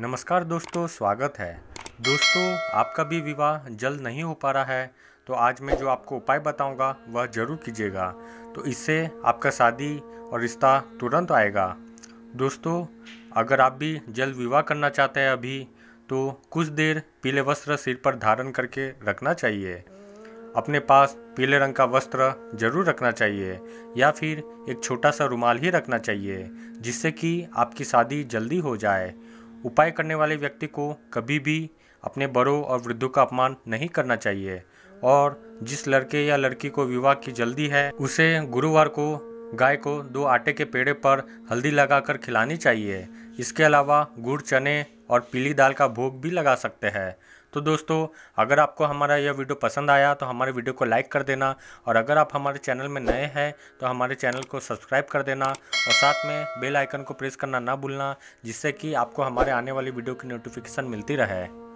नमस्कार दोस्तों स्वागत है दोस्तों आपका भी विवाह जल्द नहीं हो पा रहा है तो आज मैं जो आपको उपाय बताऊंगा वह जरूर कीजिएगा तो इससे आपका शादी और रिश्ता तुरंत आएगा दोस्तों अगर आप भी जल्द विवाह करना चाहते हैं अभी तो कुछ देर पीले वस्त्र सिर पर धारण करके रखना चाहिए अपने पास पीले रंग का वस्त्र जरूर रखना चाहिए या फिर एक छोटा सा रुमाल ही रखना चाहिए जिससे कि आपकी शादी जल्दी हो जाए उपाय करने वाले व्यक्ति को कभी भी अपने बड़ों और वृद्धों का अपमान नहीं करना चाहिए और जिस लड़के या लड़की को विवाह की जल्दी है उसे गुरुवार को गाय को दो आटे के पेड़े पर हल्दी लगाकर खिलानी चाहिए इसके अलावा गुड़ चने और पीली दाल का भोग भी लगा सकते हैं तो दोस्तों अगर आपको हमारा यह वीडियो पसंद आया तो हमारे वीडियो को लाइक कर देना और अगर आप हमारे चैनल में नए हैं तो हमारे चैनल को सब्सक्राइब कर देना और साथ में बेल आइकन को प्रेस करना ना भूलना जिससे कि आपको हमारे आने वाली वीडियो की नोटिफिकेशन मिलती रहे